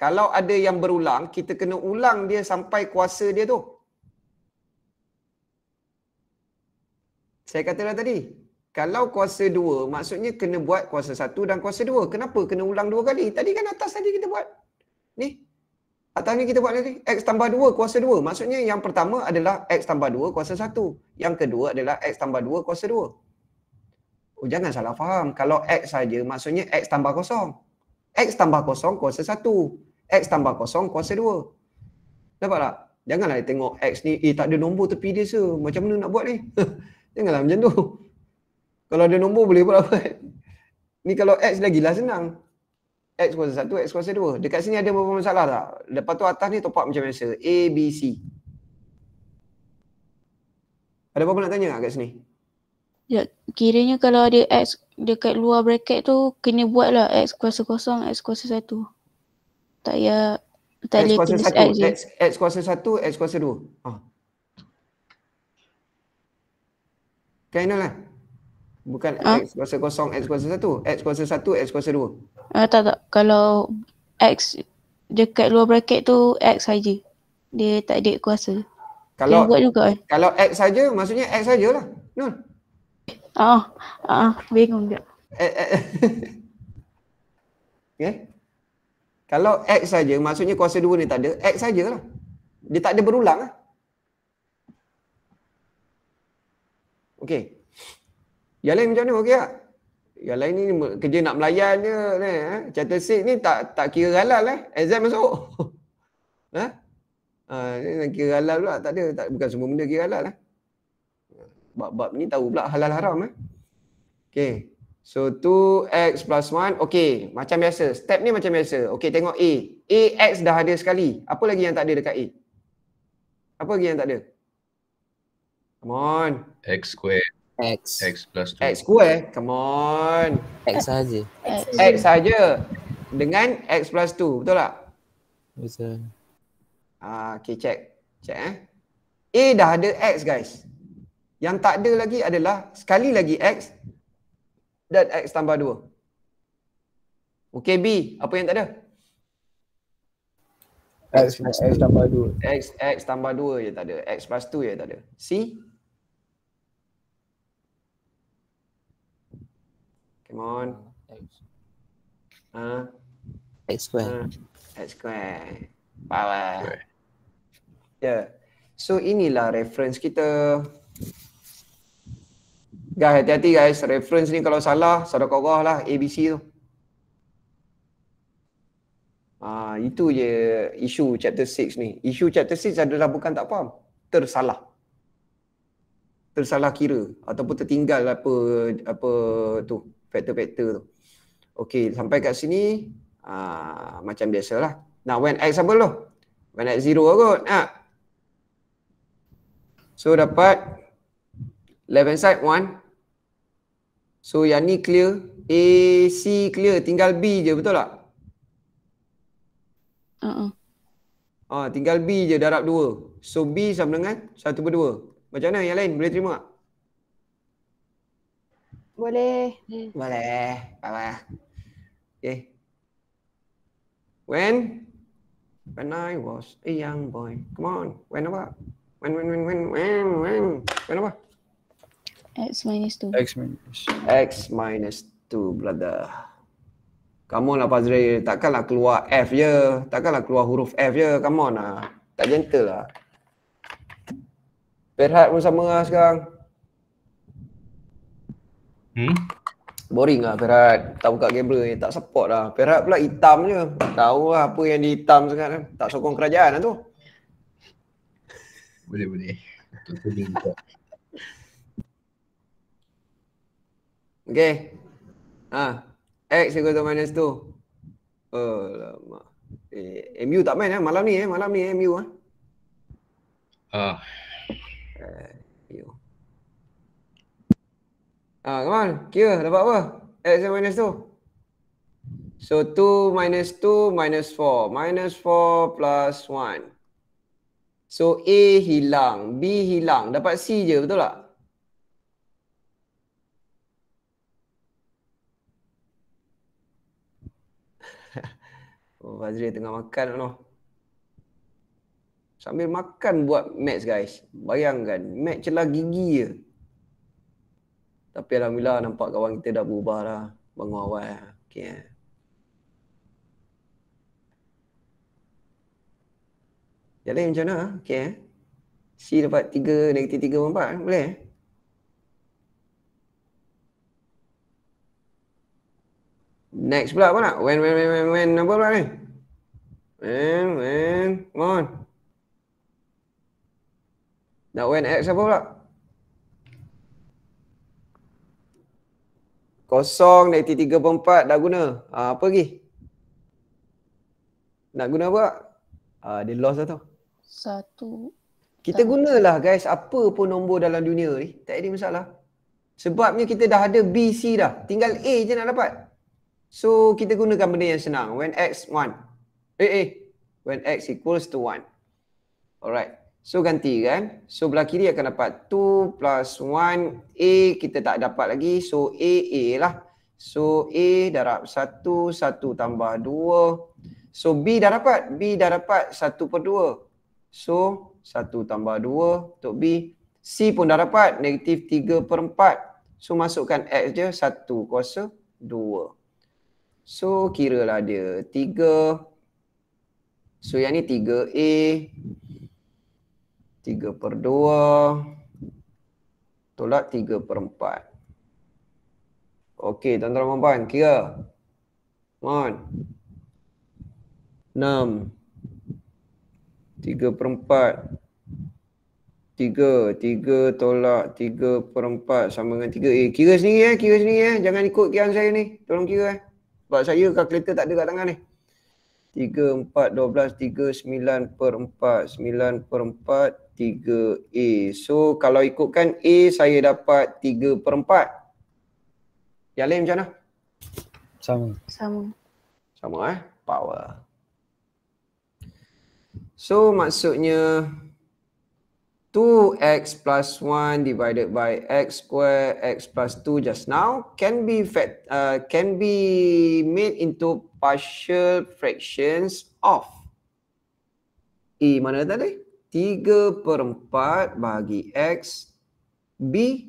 Kalau ada yang berulang, kita kena ulang dia sampai kuasa dia tu. Saya kata dah tadi. Kalau kuasa 2, maksudnya kena buat kuasa 1 dan kuasa 2. Kenapa kena ulang dua kali? Tadi kan atas tadi kita buat. Ni, atau ni kita buat lagi, X tambah 2 kuasa 2. Maksudnya yang pertama adalah X tambah 2 kuasa 1. Yang kedua adalah X tambah 2 kuasa 2. Oh, jangan salah faham. Kalau X saja maksudnya X tambah kosong. X tambah kosong kuasa 1. X tambah kosong kuasa 2. Nampak tak? Janganlah tengok X ni, eh tak ada nombor tepi dia se. Macam mana nak buat ni? [laughs] Janganlah macam tu. Kalau ada nombor boleh buat apa? [laughs] ni kalau X lagi lah senang. X kuasa 1, X kuasa 2. Dekat sini ada beberapa masalah tak? Lepas tu atas ni top up macam biasa. A, B, C. Ada apa-apa nak tanya tak kat sini? Ya, kiranya kalau ada X dekat luar bracket tu, kena buat lah X kuasa kosong, X kuasa 1. Tak ya. tak X kuasa 1, X, X kuasa 1, X kuasa 2. Ha. Kainal lah. Eh? Bukan ha? x kuasa kosong, x kuasa satu. X kuasa satu, x kuasa dua. Uh, tak tak. Kalau x dekat luar bracket tu x saja. Dia tak ada kuasa. Kalau, buat juga kan. Kalau x saja, maksudnya x saja lah. Nun. Ah, oh, ah, uh, bingung tak. Eh, eh. okay. Eh. [laughs] Ya? Kalau x saja, maksudnya kuasa dua ni tak ada. X saja lah. Dia tak ada berulang lah. Okay. Yang lain macam mana okey tak? Yang lain ni kerja nak melayan je ni eh. Charter seat ni tak tak kira halal eh. Exam masuk. [laughs] Eh? Ha? Ah ni nak kira halal pula tak ada tak bukan semua benda kira halal lah Bab-bab ni tahu pula halal haram eh. Okey. So 2x plus 1. Okay, macam biasa. Step ni macam biasa. Okay, tengok A. A x dah ada sekali. Apa lagi yang tak ada dekat A? Apa lagi yang tak ada? Come on. X square. X. X plus 2. X square. Come on. X saja. X saja. Dengan X plus 2. Betul tak? Betul. Ah, okay, check. Check eh. A dah ada X guys. Yang tak ada lagi adalah sekali lagi X dan X tambah 2. Okay B, apa yang tak ada? X, X, X tambah 2. X, X tambah 2 je tak ada. X plus 2 je tak ada. C? Come ah, X. X square. Uh, X square. Power. Ya. Yeah. So inilah reference kita. Guys, hati-hati guys. Reference ni kalau salah, salah korah lah ABC tu. Ah, itu je isu chapter 6 ni. Isu chapter 6 adalah bukan tak faham. Tersalah tersalah kira ataupun tertinggal apa apa tu faktor-faktor tu. Okey, sampai kat sini aa, ah, macam biasalah. Now when x apa lo? When x zero lah kot. Ha. So dapat left hand side one. So yang ni clear, A, C clear, tinggal B je betul tak? Uh-uh. Ha, tinggal B je darab dua. So B sama dengan satu per macam mana yang lain boleh terima tak? Boleh. Boleh. Apa? Okay. Eh. When? When I was a young boy. Come on. When apa? When when when when when when when apa? X minus two. X minus. X minus two, brother. Come on lah Fazri, takkanlah keluar F je. Takkanlah keluar huruf F ya kamu on lah. Tak gentle lah. Perhat pun sama lah sekarang. Hmm? Boring lah Perhat. Tak buka gambler ni. Tak support lah. Perhat pula hitam je. Tahu lah apa yang dihitam sangat. Lah. Tak sokong kerajaan lah tu. Boleh boleh. okay. Ha. X equal to minus 2. Alamak. Eh, MU tak main eh malam ni eh. Malam ni eh, MU eh. Ah. Uh. Yo. Ah, come on. Kira, dapat apa? X dan minus 2. So, 2 minus 2 minus 4. Minus 4 plus 1. So, A hilang. B hilang. Dapat C je, betul tak? [laughs] Oh, Fazri tengah makan tu sambil makan buat match guys. Bayangkan match celah gigi je. Tapi alhamdulillah nampak kawan kita dah berubah dah. Bangun awal. Okay. Jalan macam mana? Okay. C dapat 3, negatif 3 pun 4. Eh? Boleh? Next pula apa nak? When, when, when, when, when, apa pula ni? When, when, come on. Nak x apa pula? Kosong, negatif tiga per empat dah guna. Ha, apa lagi? Nak guna apa? Ha, dia lost dah tu. Satu. Kita gunalah guys apa pun nombor dalam dunia ni. Tak ada masalah. Sebabnya kita dah ada B, C dah. Tinggal A je nak dapat. So kita gunakan benda yang senang. When X 1. Eh eh. When X equals to 1. Alright. So ganti kan. So belah kiri akan dapat 2 plus 1 A kita tak dapat lagi. So A A lah. So A darab 1, 1 tambah 2. So B dah dapat. B dah dapat 1 per 2. So 1 tambah 2 untuk B. C pun dah dapat. Negatif 3 per 4. So masukkan X je 1 kuasa 2. So kiralah dia 3. So yang ni 3A. Tiga per dua tolak tiga per empat. Okey, tuan-tuan dan puan kira. Mohon. Enam. Tiga per empat. Tiga, tiga tolak tiga per empat sama dengan tiga. Eh, kira sendiri eh. Kira sendiri eh. Jangan ikut kian saya ni. Tolong kira eh. Sebab saya kalkulator tak ada kat tangan ni. empat, dua belas, tiga sembilan per empat, sembilan per empat. 3A. So kalau ikutkan A saya dapat 3 per 4. Yang lain macam mana? Sama. Sama. Sama eh. Power. So maksudnya 2x plus 1 divided by x square x plus 2 just now can be fact, uh, can be made into partial fractions of E mana tadi? Tiga per 4 bahagi X B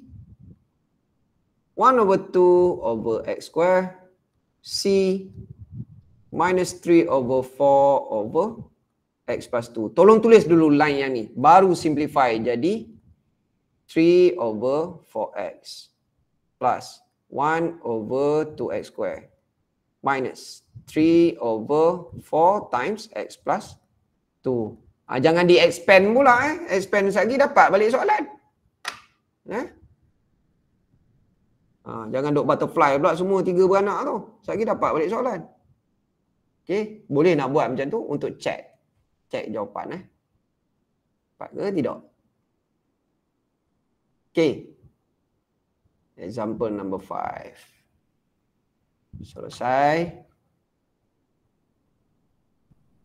one over two over X square C minus three over four over X plus two. Tolong tulis dulu line yang ni. Baru simplify jadi three over four x plus one over two x square minus three over four times X plus two. Ha, jangan di-expand pula eh. Expand lagi dapat balik soalan. Eh? Ha, jangan duk butterfly pula semua tiga beranak tu. Sekejap dapat balik soalan. Okay. Boleh nak buat macam tu untuk check. Check jawapan eh. Dapat ke tidak? Okay. Example number five. Selesai.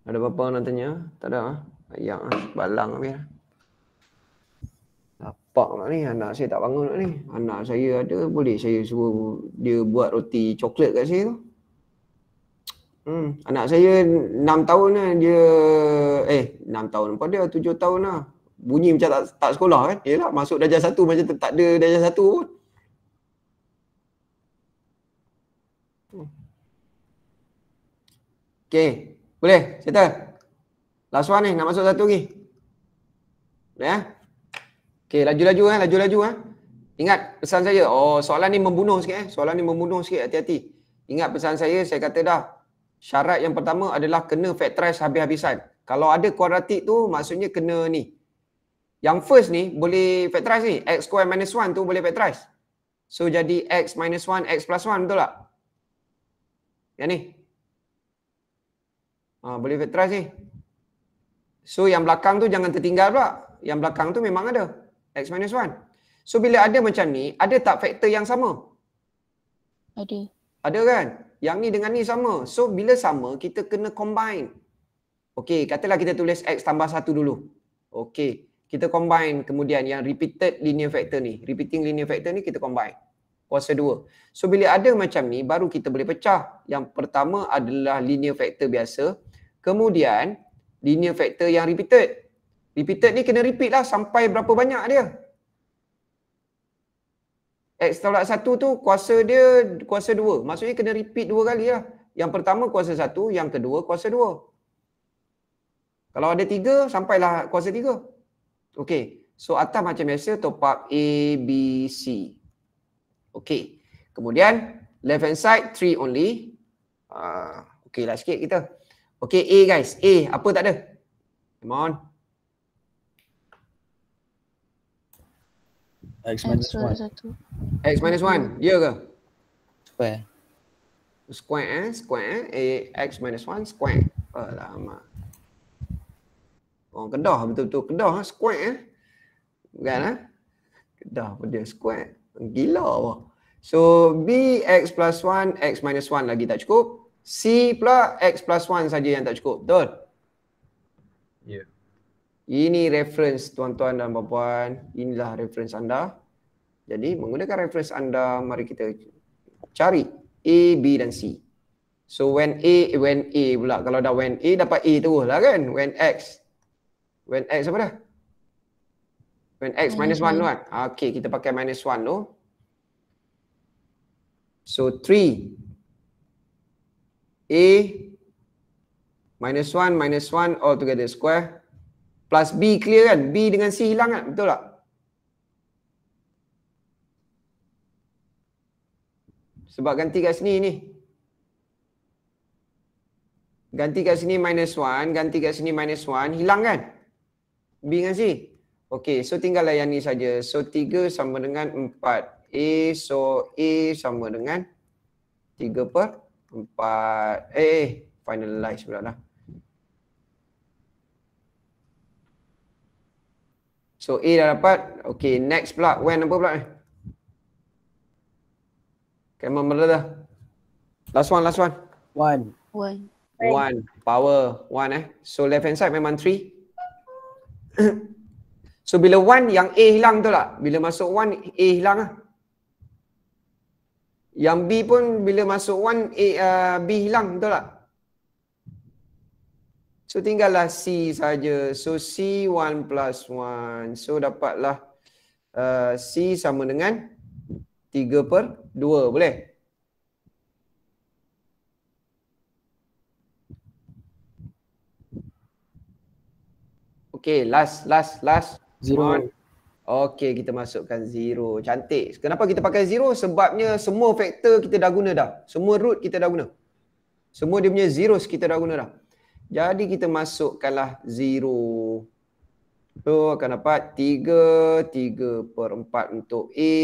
Ada apa-apa nak tanya? Tak ada lah. Ha? Ayah balang Amir. Lah. Nampak tak ni anak saya tak bangun tak ni. Anak saya ada boleh saya suruh dia buat roti coklat kat saya tu. Hmm, anak saya enam tahun lah dia eh enam tahun apa dia tujuh tahun lah. Bunyi macam tak tak sekolah kan. Yalah masuk darjah satu macam tak ada darjah satu. pun. Hmm. Okay, boleh settle? Last one ni, nak masuk satu lagi. Ya. Yeah. Okey, laju-laju eh, laju-laju eh. Ingat pesan saya. Oh, soalan ni membunuh sikit eh. Soalan ni membunuh sikit, hati-hati. Ingat pesan saya, saya kata dah. Syarat yang pertama adalah kena factorize habis-habisan. Kalau ada kuadratik tu, maksudnya kena ni. Yang first ni, boleh factorize ni. X square minus 1 tu boleh factorize. So, jadi X minus 1, X plus 1 betul tak? Yang ni. Ha, boleh factorize ni. So yang belakang tu jangan tertinggal pula. Yang belakang tu memang ada. X minus 1. So bila ada macam ni, ada tak faktor yang sama? Ada. Ada kan? Yang ni dengan ni sama. So bila sama, kita kena combine. Okay, katalah kita tulis X tambah 1 dulu. Okay, kita combine kemudian yang repeated linear factor ni. Repeating linear factor ni kita combine. Kuasa 2. So bila ada macam ni, baru kita boleh pecah. Yang pertama adalah linear factor biasa. Kemudian, linear factor yang repeated. Repeated ni kena repeat lah sampai berapa banyak dia. X tolak satu tu kuasa dia kuasa dua. Maksudnya kena repeat dua kali lah. Yang pertama kuasa satu, yang kedua kuasa dua. Kalau ada tiga, sampailah kuasa tiga. Okey. So atas macam biasa top up A, B, C. Okey. Kemudian left hand side three only. Uh, ah, Okey lah sikit kita. Okay, A guys. A, apa tak ada? Come on. X minus 1. X minus 1. Ya ke? Square. Square eh? Square eh? A, X minus 1, square. Alamak. Orang kedah betul-betul. Kedah lah. Square eh? Bukan lah. Kedah pun dia square. Gila apa? So, B, X plus 1, X minus 1 lagi tak cukup. C pula X plus 1 saja yang tak cukup. Betul? Yeah. Ini reference tuan-tuan dan puan-puan. Inilah reference anda. Jadi menggunakan reference anda, mari kita cari A, B dan C. So when A, when A pula. Kalau dah when A, dapat A tu, lah kan? When X. When X apa dah? When X minus 1 tu kan? Ah, okay, kita pakai minus 1 tu. So A minus 1 minus 1 all together square plus B clear kan? B dengan C hilang kan? Betul tak? Sebab ganti kat sini ni. Ganti kat sini minus 1, ganti kat sini minus 1, hilang kan? B dengan C. Okay, so tinggallah yang ni saja. So 3 sama dengan 4. A, so A sama dengan 3 per empat eh finalize pula lah so A dah dapat okay next pula when apa pula ni Okay, mana dah? Last one, last one. One. One. One. Power. One eh. So left hand side memang three. [coughs] so bila one yang A hilang tu lah. Bila masuk one, A hilang lah. Yang B pun bila masuk 1 A uh, B hilang betul tak? So tinggallah C saja. So C 1 plus 1. So dapatlah uh, C sama dengan 3 per 2. Boleh? Okay, last, last, last. Zero. One. Okey, kita masukkan zero. Cantik. Kenapa kita pakai zero? Sebabnya semua faktor kita dah guna dah. Semua root kita dah guna. Semua dia punya zero kita dah guna dah. Jadi kita masukkanlah zero. So akan dapat 3, 3 per 4 untuk A,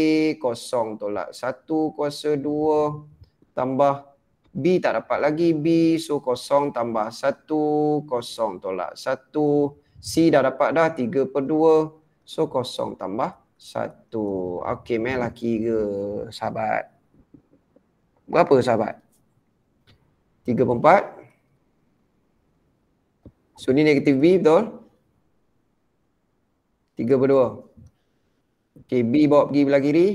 kosong tolak 1 kuasa 2 tambah B tak dapat lagi B. So kosong tambah 1, kosong tolak 1. C dah dapat dah 3 per 2. So kosong tambah satu. Okey, main lah kira sahabat. Berapa sahabat? Tiga per empat. So ni negatif B betul? Tiga per dua. Okey, B bawa pergi belah kiri.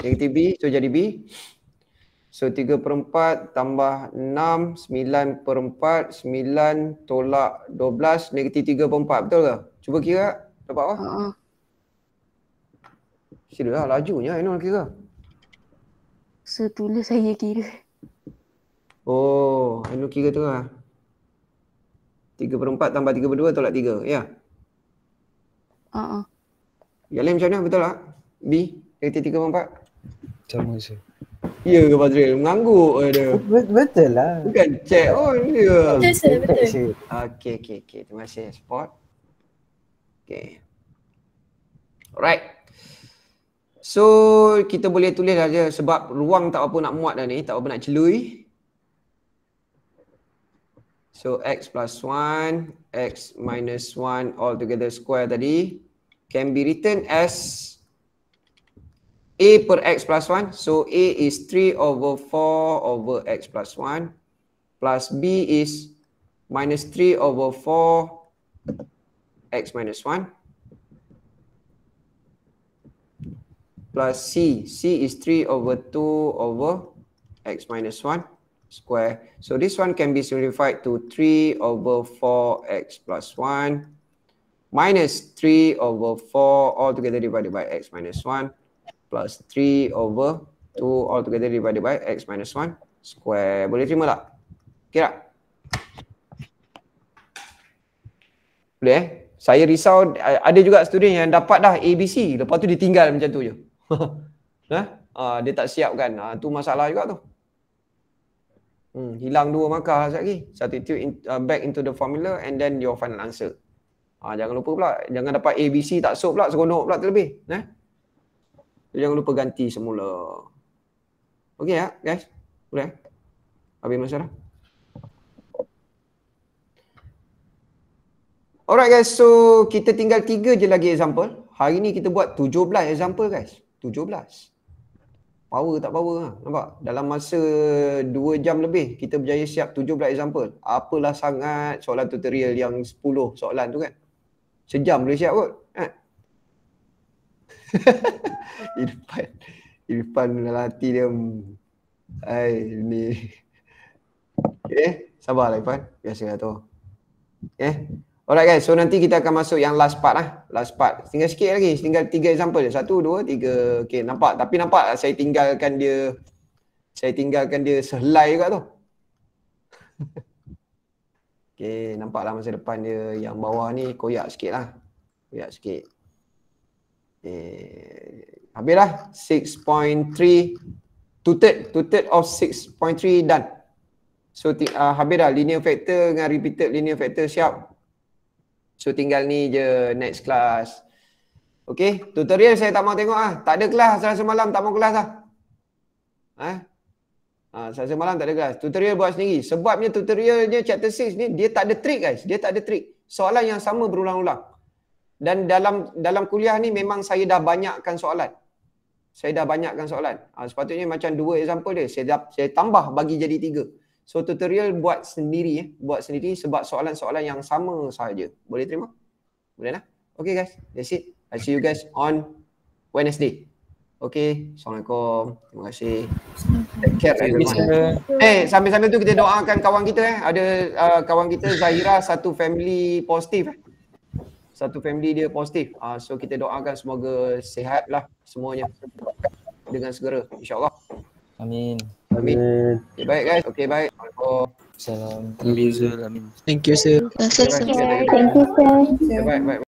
Negatif B, so jadi B. So tiga per 4 tambah enam sembilan per 4, 9 tolak belas negatif tiga per 4 betul ke? Cuba kira. Dapat apa? Ha. Ah. Sila lah lajunya Ainul kira. Setulus so, saya kira. Oh, Ainul kira tu lah. 3 per 4 tambah 3 per 2 tolak 3. Ya? Yeah. Ha. Ah. Ya lain macam mana? Betul tak? B? Kata 3 per 4? Sama je. Ya ke Padre? Mengangguk dia. Betul lah. Bukan check. Oh, ya. Betul, betul. Okey, okey, okey. Terima kasih. Spot. Okay. Alright. So kita boleh tulis saja sebab ruang tak apa nak muat dah ni, tak apa nak celui. So x plus 1, x minus 1 all together square tadi can be written as a per x plus 1. So a is 3 over 4 over x plus 1 plus b is minus 3 over x minus 1 plus c. c is 3 over 2 over x minus 1 square. So this one can be simplified to 3 over 4x plus 1 minus 3 over 4 together divided by x minus 1 plus 3 over 2 together divided by x minus 1 square. Boleh terima tak? Okay tak? Boleh eh? saya risau ada juga student yang dapat dah ABC lepas tu ditinggal macam tu je. [laughs] ha? ha, dia tak siap kan. Ha, tu masalah juga tu. Hmm, hilang dua maka sekejap lagi. Satu itu in, uh, back into the formula and then your final answer. Ha, jangan lupa pula. Jangan dapat ABC tak sop pula. Seronok pula terlebih. Nah, ha? eh? Jangan lupa ganti semula. Okey ya guys? Boleh? Habis masalah? Alright guys, so kita tinggal tiga je lagi example. Hari ni kita buat 17 example guys. 17. Power tak power ha? Nampak? Dalam masa 2 jam lebih kita berjaya siap 17 example. Apalah sangat soalan tutorial yang 10 soalan tu kan. Sejam boleh siap kot. Ha? [laughs] Irfan. Irfan lati dia. Hai hmm, ni. Okay. Eh, sabarlah Irfan. Biasa lah tu. Okay. Eh? Alright guys, so nanti kita akan masuk yang last part lah. Last part. Tinggal sikit lagi. Tinggal tiga example je. Satu, dua, tiga. Okay, nampak. Tapi nampak lah saya tinggalkan dia. Saya tinggalkan dia sehelai juga tu. [laughs] okay, nampak lah masa depan dia. Yang bawah ni koyak sikit lah. Koyak sikit. Okay. Habis lah. 6.3. Two-third. Two-third of 6.3 done. So uh, ah, habis dah linear factor dengan repeated linear factor siap So tinggal ni je next class. Okay, tutorial saya tak mau tengok ah. Tak ada kelas selasa malam, tak mau kelas ah Eh? Ha, selasa malam tak ada kelas. Tutorial buat sendiri. Sebabnya tutorialnya chapter 6 ni, dia tak ada trick guys. Dia tak ada trick. Soalan yang sama berulang-ulang. Dan dalam dalam kuliah ni memang saya dah banyakkan soalan. Saya dah banyakkan soalan. Ha, sepatutnya macam dua example dia. Saya, dah, saya tambah bagi jadi tiga. So tutorial buat sendiri ya, buat sendiri sebab soalan-soalan yang sama sahaja. Boleh terima? Boleh lah. Okay guys, that's it. I'll see you guys on Wednesday. Okay, Assalamualaikum. Terima kasih. Take care everyone. Eh, sambil-sambil tu kita doakan kawan kita eh. Ada uh, kawan kita Zahira satu family positif eh. Satu family dia positif. Uh, ah, so kita doakan semoga sehat lah semuanya. Dengan segera insyaAllah. Amin. Amin. Okay, baik guys. Okay, baik. Assalamualaikum. Thank you, sir. Thank you, sir. Thank you, sir. Thank you, sir. Bye, bye.